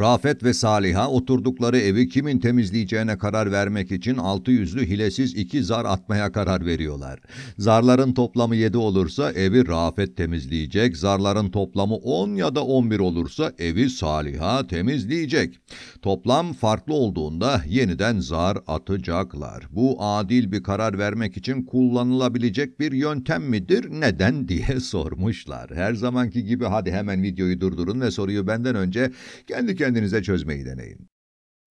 Rafet ve Saliha oturdukları evi kimin temizleyeceğine karar vermek için altı yüzlü hilesiz iki zar atmaya karar veriyorlar. Zarların toplamı yedi olursa evi Rafet temizleyecek, zarların toplamı on ya da on bir olursa evi Saliha temizleyecek. Toplam farklı olduğunda yeniden zar atacaklar. Bu adil bir karar vermek için kullanılabilecek bir yöntem midir, neden diye sormuşlar. Her zamanki gibi hadi hemen videoyu durdurun ve soruyu benden önce kendi kendinize çözmeyi deneyin.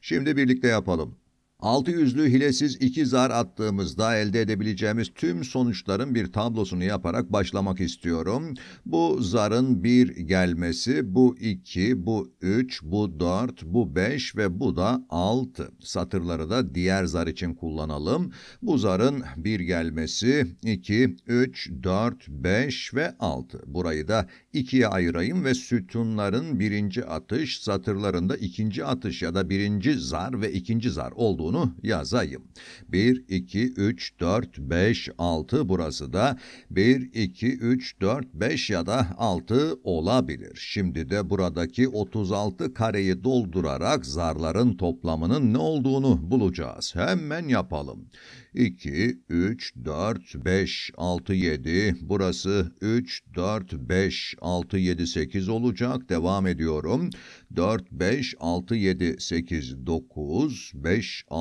Şimdi birlikte yapalım. Altı yüzlü hilesiz iki zar attığımızda elde edebileceğimiz tüm sonuçların bir tablosunu yaparak başlamak istiyorum. Bu zarın bir gelmesi, bu iki, bu üç, bu dört, bu beş ve bu da altı. Satırları da diğer zar için kullanalım. Bu zarın bir gelmesi, iki, üç, dört, beş ve altı. Burayı da ikiye ayırayım ve sütunların birinci atış, satırlarında ikinci atış ya da birinci zar ve ikinci zar olduğunu olduğunu yazayım. 1, 2, 3, 4, 5, 6 burası da 1, 2, 3, 4, 5 ya da 6 olabilir. Şimdi de buradaki 36 kareyi doldurarak zarların toplamının ne olduğunu bulacağız. Hemen yapalım. 2, 3, 4, 5, 6, 7. Burası 3, 4, 5, 6, 7, 8 olacak. Devam ediyorum. 4, 5, 6, 7, 8, 9, 5, 6.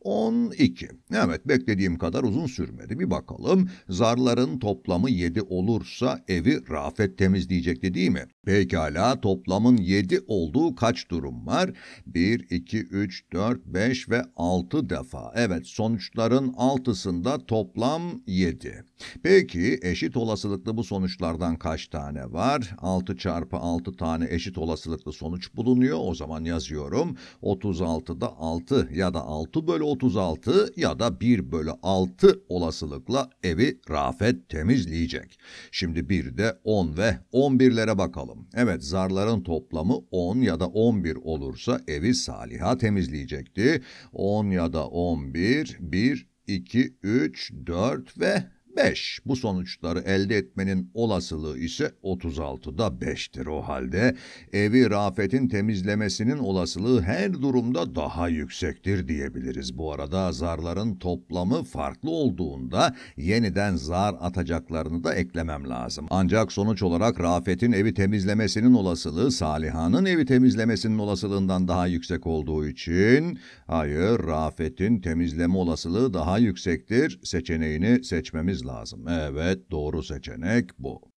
12. Evet beklediğim kadar uzun sürmedi. Bir bakalım zarların toplamı 7 olursa evi Rafet temizleyecekti değil mi? Pekala toplamın 7 olduğu kaç durum var? 1, 2, 3, 4, 5 ve 6 defa. Evet sonuçların 6'sında toplam 7. Peki eşit olasılıklı bu sonuçlardan kaç tane var? 6 çarpı 6 tane eşit olasılıklı sonuç bulunuyor. O zaman yazıyorum 36'da 6 ya da 6 bölü 36 ya da 1 bölü 6 olasılıkla evi Rafet temizleyecek. Şimdi bir de 10 ve 11'lere bakalım. Evet zarların toplamı 10 ya da 11 olursa evi Saliha temizleyecekti. 10 ya da 11, 1, 2, 3, 4 ve 5. Bu sonuçları elde etmenin olasılığı ise 36'da 5'tir o halde. Evi Rafet'in temizlemesinin olasılığı her durumda daha yüksektir diyebiliriz. Bu arada zarların toplamı farklı olduğunda yeniden zar atacaklarını da eklemem lazım. Ancak sonuç olarak Rafet'in evi temizlemesinin olasılığı Saliha'nın evi temizlemesinin olasılığından daha yüksek olduğu için hayır Rafet'in temizleme olasılığı daha yüksektir seçeneğini seçmemiz lazım. Evet doğru seçenek bu.